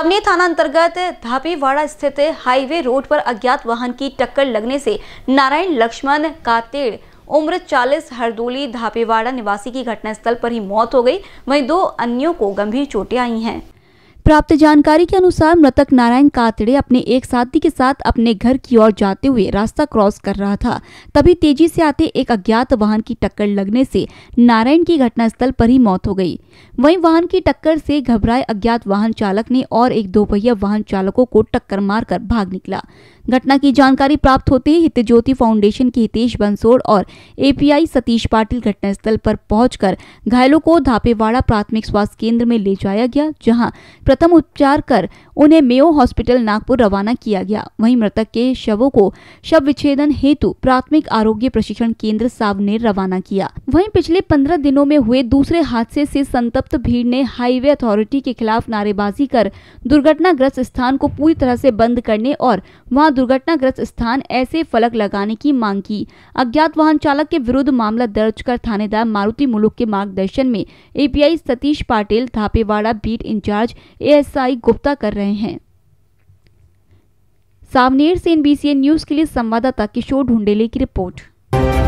छावनी थाना अंतर्गत धापीवाड़ा स्थित हाईवे रोड पर अज्ञात वाहन की टक्कर लगने से नारायण लक्ष्मण कातेड़ उम्र 40 हरदोली धापेवाड़ा निवासी की घटनास्थल पर ही मौत हो गई वहीं दो अन्यों को गंभीर चोटें आई हैं प्राप्त जानकारी के अनुसार मृतक नारायण कातड़े अपने एक साथी के साथ अपने घर की ओर जाते हुए रास्ता क्रॉस कर रहा था तभी तेजी से आते एक अज्ञात वाहन की टक्कर लगने से नारायण की घटनास्थल पर ही मौत हो गई वहीं वाहन की टक्कर से घबराए अज्ञात वाहन चालक ने और एक दोपहिया वाहन चालकों को टक्कर मारकर भाग निकला घटना की जानकारी प्राप्त होते ही हितज्योति फाउंडेशन के हितेश बंसोड़ और एपीआई सतीश पाटिल घटनास्थल पर पहुंचकर घायलों को धापेवाड़ा प्राथमिक स्वास्थ्य केंद्र में ले जाया गया जहां प्रथम उपचार कर उन्हें मेयो हॉस्पिटल नागपुर रवाना किया गया वहीं मृतक के शवों को शव विच्छेदन हेतु प्राथमिक आरोग्य प्रशिक्षण केंद्र सावनेर रवाना किया वही पिछले पंद्रह दिनों में हुए दूसरे हादसे से संतप्त भीड़ ने हाईवे अथॉरिटी के खिलाफ नारेबाजी कर दुर्घटनाग्रस्त स्थान को पूरी तरह से बंद करने और वहाँ दुर्घटनाग्रस्त स्थान ऐसे फलक लगाने की मांग की अज्ञात वाहन चालक के विरुद्ध मामला दर्ज कर थानेदार मारुति मुलुक के मार्गदर्शन में API Satish Patil Thapewada beat incharge ASI Gupta कर रहे हैं सावनेर से एनबीसीएन न्यूज के लिए संवाददाता किशोर ढूंढेले की रिपोर्ट